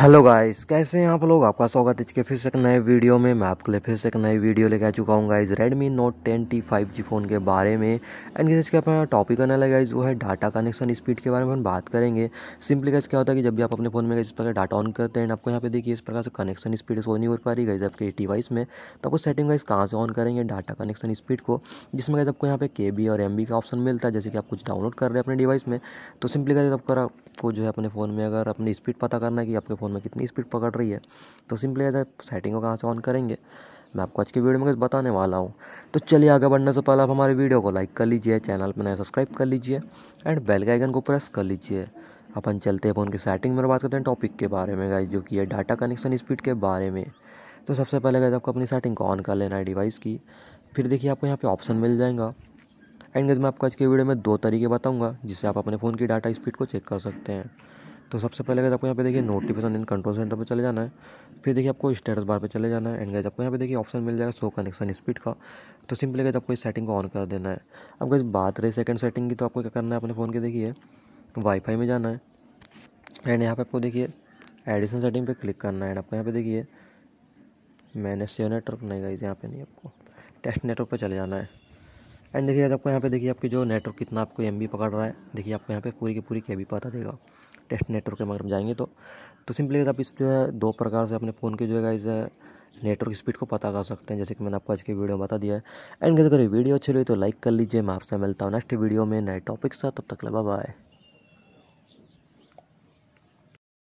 hello guys कैसे हैं आप लोग आपका स्वागत है इसके फिर से एक नए वीडियो में मैं आपके लिए फिर से एक नई वीडियो लेके आ चुका हूँ guys Redmi Note ten T five G phone के बारे में एंड जैसे इसके अपना टॉपिक आने लगा गाइस वो है डाटा कनेक्शन स्पीड के बारे में हम बात करेंगे सिंपली गैस क्या होता है कि जब भी आप अपने फ़ोन में इस प्रकार डाटा ऑन करते हैं आपको यहाँ पे देखिए इस प्रकार से कनेक्शन स्पीड शो नहीं हो पा रही गाइज आपके डिवाइस में तो आपको सेटिंग गाइज कहाँ से ऑन करेंगे डाटा कनेक्शन स्पीड को जिसमें गाइज आपको यहाँ पे के और एम का ऑप्शन मिलता है जैसे कि आप कुछ डाउनलोड कर रहे हैं अपने डिवाइस में तो सिंपली गाइज आपका आपको जो है अपने फ़ोन में अगर अपनी स्पीड पता करना है कि आपके फ़ोन में कितनी स्पीड पकड़ रही है तो सिंपली एज सेटिंग को कहाँ से ऑन करेंगे मैं आपको आज की वीडियो में बताने वाला हूँ तो चलिए आगे बढ़ने से पहले आप हमारे वीडियो को लाइक कर लीजिए चैनल पर नया सब्सक्राइब कर लीजिए एंड बेल के आइकन को प्रेस कर लीजिए अपन चलते हैं फोन की सेटिंग में बात करते हैं टॉपिक के बारे में गाइज जो कि है डाटा कनेक्शन स्पीड के बारे में तो सबसे पहले गाइज आपको अपनी सेटिंग को ऑन कर लेना है डिवाइस की फिर देखिए आपको यहाँ पे ऑप्शन मिल जाएगा एंड गज़ मैं आपको आज के वीडियो में दो तरीके बताऊंगा जिससे आप अपने फ़ोन की डाटा स्पीड को चेक कर सकते हैं तो सबसे पहले गज़ आपको यहाँ पे देखिए नोटिफिकेशन इन कंट्रोल सेंटर पर चले जाना है फिर देखिए आपको स्टेटस बार पे चले जाना है एंड गज़ आपको यहाँ पे देखिए ऑप्शन मिल जाएगा सो कनेक्शन स्पीड का तो सिंपली गज़ आपको इस सेटिंग को ऑन कर देना है अब गज़ बात रही सेकेंड सेटिंग की तो आपको क्या करना है अपने फ़ोन के देखिए वाईफाई में जाना है एंड यहाँ पर आपको देखिए एडिशन सेटिंग पर क्लिक करना है एंड आपको यहाँ पर देखिए मैंने सेव नेटवर्क नहीं गई यहाँ पर नहीं आपको टेस्ट नेटवर्क पर चले जाना है एंड देखिए आपको यहाँ पे देखिए आपके जो नेटवर्क कितना आपको एम पकड़ रहा है देखिए आपको यहाँ पे पूरी की पूरी के बी पता देगा टेस्ट नेटवर्क के मगर हम जाएंगे तो तो सिंपली आप इस जो है दो प्रकार से अपने फ़ोन के जो है इस नेटवर्क स्पीड को पता कर सकते हैं जैसे कि मैंने आपको आज की वीडियो में बता दिया है एंड अगर वीडियो अच्छी लगी तो लाइक कर लीजिए मैं आपसे मिलता हूँ नेक्स्ट वीडियो में नए टॉपिक का तब तक लगा बाय